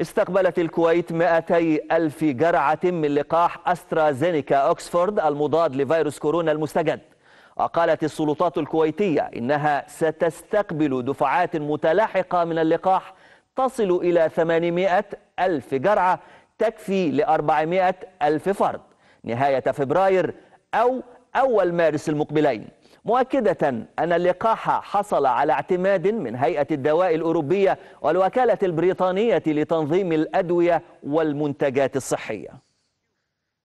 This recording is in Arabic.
استقبلت الكويت 200 ألف جرعة من لقاح أسترازينيكا أكسفورد المضاد لفيروس كورونا المستجد وقالت السلطات الكويتية إنها ستستقبل دفعات متلاحقة من اللقاح تصل إلى 800 ألف جرعة تكفي ل 400 ألف فرد نهاية فبراير أو أول مارس المقبلين مؤكدة أن اللقاح حصل على اعتماد من هيئة الدواء الأوروبية والوكالة البريطانية لتنظيم الأدوية والمنتجات الصحية